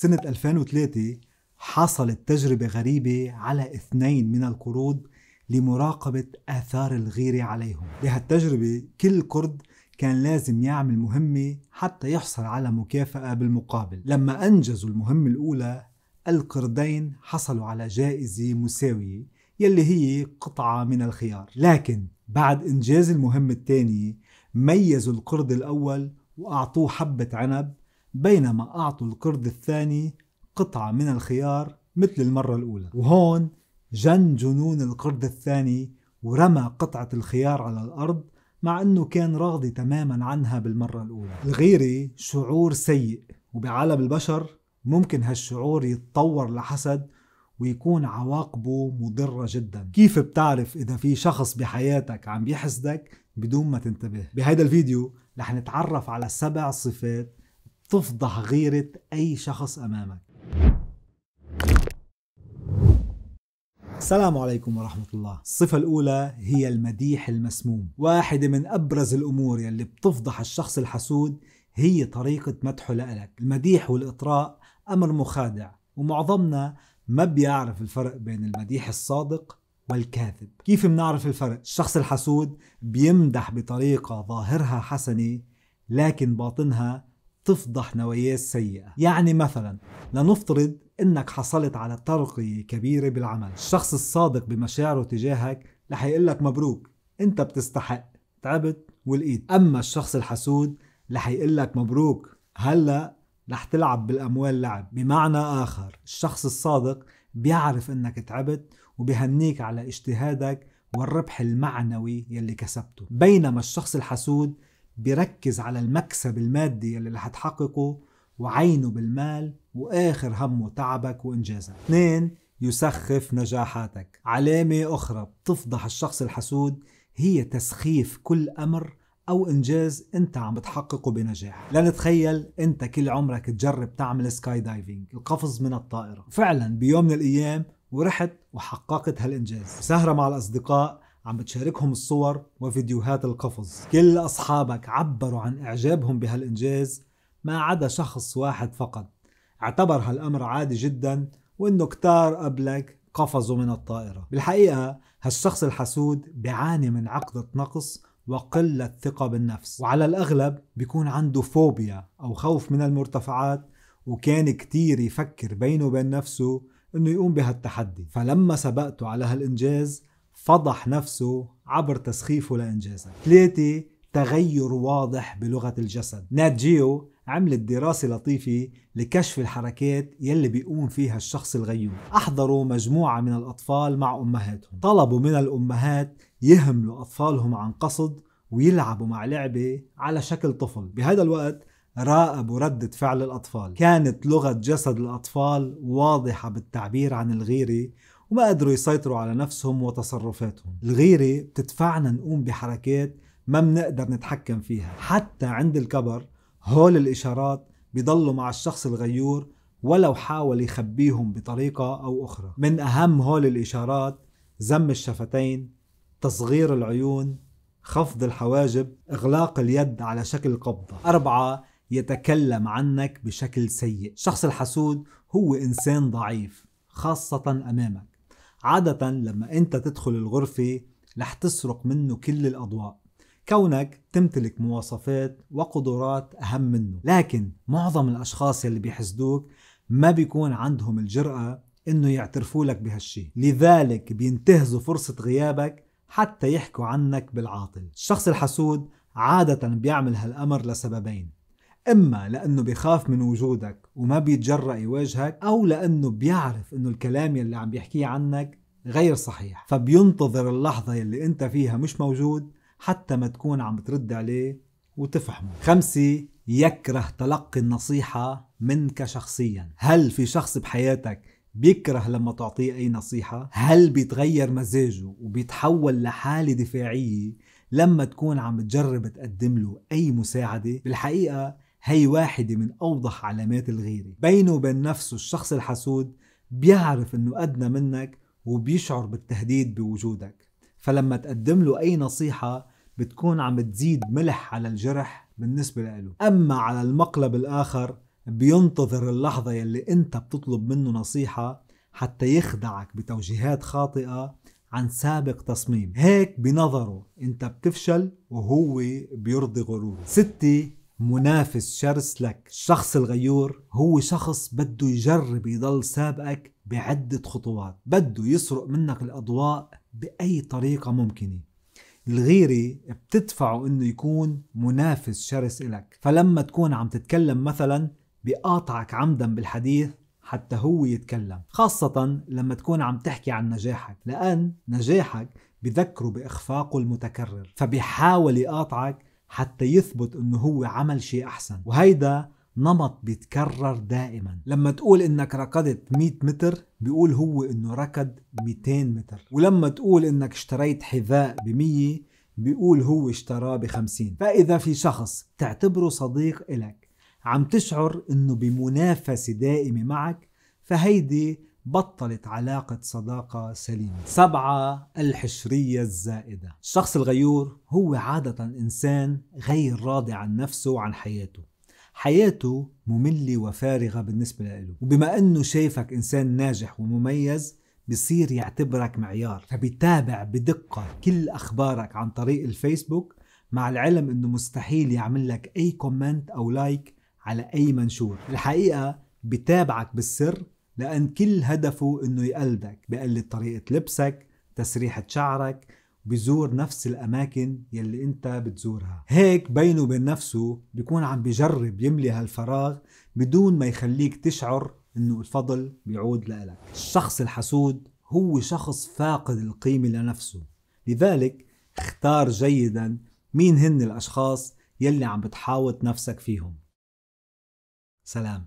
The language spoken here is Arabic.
سنة 2003 حصلت تجربة غريبة على اثنين من القرود لمراقبة آثار الغيرة عليهم بهالتجربة كل قرد كان لازم يعمل مهمة حتى يحصل على مكافأة بالمقابل لما أنجزوا المهمة الأولى القردين حصلوا على جائزة مساوية يلي هي قطعة من الخيار لكن بعد إنجاز المهمة الثانية ميزوا القرد الأول وأعطوه حبة عنب بينما أعطوا القرد الثاني قطعة من الخيار مثل المرة الأولى وهون جن جنون القرد الثاني ورمى قطعة الخيار على الأرض مع أنه كان راضي تماما عنها بالمرة الأولى الغيرة شعور سيء وبعالم البشر ممكن هالشعور يتطور لحسد ويكون عواقبه مضرة جدا كيف بتعرف إذا في شخص بحياتك عم بيحسدك بدون ما تنتبه بهذا الفيديو رح نتعرف على سبع صفات تفضح غيرة أي شخص أمامك السلام عليكم ورحمة الله الصفة الأولى هي المديح المسموم واحدة من أبرز الأمور يلي بتفضح الشخص الحسود هي طريقة مدحه لإلك المديح والإطراء أمر مخادع ومعظمنا ما بيعرف الفرق بين المديح الصادق والكاذب كيف بنعرف الفرق؟ الشخص الحسود بيمدح بطريقة ظاهرها حسنة لكن باطنها تفضح نواياه السيئة يعني مثلا لنفترض انك حصلت على ترقية كبيرة بالعمل الشخص الصادق بمشاعره تجاهك رح يقلك مبروك انت بتستحق تعبت ولقيت اما الشخص الحسود رح يقلك مبروك هلا رح تلعب بالاموال لعب بمعنى اخر الشخص الصادق بيعرف انك تعبت وبيهنيك على اجتهادك والربح المعنوي يلي كسبته بينما الشخص الحسود بيركز على المكسب المادي اللي هتحققه وعينه بالمال وآخر همه تعبك وإنجازك اثنين يسخف نجاحاتك علامة أخرى بتفضح الشخص الحسود هي تسخيف كل أمر أو إنجاز أنت عم بتحققه بنجاح لا نتخيل أنت كل عمرك تجرب تعمل سكاي دايفنج القفز من الطائرة فعلا بيوم من الأيام ورحت وحققت هالإنجاز سهرة مع الأصدقاء عم بتشاركهم الصور وفيديوهات القفز كل أصحابك عبروا عن إعجابهم بهالإنجاز ما عدا شخص واحد فقط اعتبر هالأمر عادي جدا وإنه كتار قبلك قفزوا من الطائرة بالحقيقة هالشخص الحسود بيعاني من عقدة نقص وقلة ثقة بالنفس وعلى الأغلب بيكون عنده فوبيا أو خوف من المرتفعات وكان كتير يفكر بينه وبين نفسه انه يقوم بهالتحدي فلما سبقته على هالانجاز فضح نفسه عبر تسخيفه لإنجازه ثلاثة تغير واضح بلغة الجسد نات جيو عملت دراسة لطيفة لكشف الحركات يلي بيقوم فيها الشخص الغيور أحضروا مجموعة من الأطفال مع أمهاتهم طلبوا من الأمهات يهملوا أطفالهم عن قصد ويلعبوا مع لعبة على شكل طفل بهذا الوقت راقبوا ردة فعل الأطفال كانت لغة جسد الأطفال واضحة بالتعبير عن الغيرة وما قدروا يسيطروا على نفسهم وتصرفاتهم الغيرة بتدفعنا نقوم بحركات ما بنقدر نتحكم فيها حتى عند الكبر هول الإشارات بيضلوا مع الشخص الغيور ولو حاول يخبيهم بطريقة أو أخرى من أهم هول الإشارات زم الشفتين تصغير العيون خفض الحواجب إغلاق اليد على شكل قبضة أربعة يتكلم عنك بشكل سيء الشخص الحسود هو إنسان ضعيف خاصة أمامك عادة لما أنت تدخل الغرفة رح تسرق منه كل الأضواء كونك تمتلك مواصفات وقدرات أهم منه لكن معظم الأشخاص يلي بيحسدوك ما بيكون عندهم الجرأة إنه يعترفوا لك بهالشي لذلك بينتهزوا فرصة غيابك حتى يحكوا عنك بالعاطل الشخص الحسود عادة بيعمل هالأمر لسببين إما لأنه بخاف من وجودك وما بيتجرأ يواجهك أو لأنه بيعرف إنه الكلام يلي عم بيحكيه عنك غير صحيح فبينتظر اللحظة يلي أنت فيها مش موجود حتى ما تكون عم ترد عليه وتفهمه خمسة يكره تلقي النصيحة منك شخصيا هل في شخص بحياتك بيكره لما تعطيه أي نصيحة؟ هل بيتغير مزاجه وبيتحول لحالة دفاعية لما تكون عم تجرب تقدم له أي مساعدة؟ بالحقيقة هي واحدة من أوضح علامات الغيرة بينه وبين نفسه الشخص الحسود بيعرف أنه أدنى منك وبيشعر بالتهديد بوجودك فلما تقدم له أي نصيحة بتكون عم تزيد ملح على الجرح بالنسبة له أما على المقلب الآخر بينتظر اللحظة يلي أنت بتطلب منه نصيحة حتى يخدعك بتوجيهات خاطئة عن سابق تصميم هيك بنظره أنت بتفشل وهو بيرضي غروره ستة منافس شرس لك الشخص الغيور هو شخص بده يجرب يضل سابقك بعدة خطوات بده يسرق منك الأضواء بأي طريقة ممكنة الغيرة بتدفعه انه يكون منافس شرس لك فلما تكون عم تتكلم مثلا بقاطعك عمدا بالحديث حتى هو يتكلم خاصة لما تكون عم تحكي عن نجاحك لأن نجاحك بذكره بإخفاقه المتكرر فبيحاول يقاطعك حتى يثبت انه هو عمل شيء احسن وهيدا نمط بيتكرر دائما لما تقول انك ركضت 100 متر بيقول هو انه ركض 200 متر ولما تقول انك اشتريت حذاء ب 100 بيقول هو اشتراه ب 50 فاذا في شخص تعتبره صديق إلك عم تشعر انه بمنافسة دائمة معك فهيدي بطلت علاقة صداقة سليمة سبعة الحشرية الزائدة الشخص الغيور هو عادة إنسان غير راضي عن نفسه وعن حياته حياته مملة وفارغة بالنسبة له وبما أنه شايفك إنسان ناجح ومميز بصير يعتبرك معيار فبتابع بدقة كل أخبارك عن طريق الفيسبوك مع العلم أنه مستحيل يعمل لك أي كومنت أو لايك على أي منشور الحقيقة بتابعك بالسر لأن كل هدفه إنه يقلدك بيقلد طريقة لبسك تسريحة شعرك بزور نفس الأماكن يلي أنت بتزورها هيك بينه وبين نفسه بيكون عم بجرب يملي هالفراغ بدون ما يخليك تشعر أنه الفضل بيعود لإلك الشخص الحسود هو شخص فاقد القيمة لنفسه لذلك اختار جيدا مين هن الأشخاص يلي عم بتحاوط نفسك فيهم سلام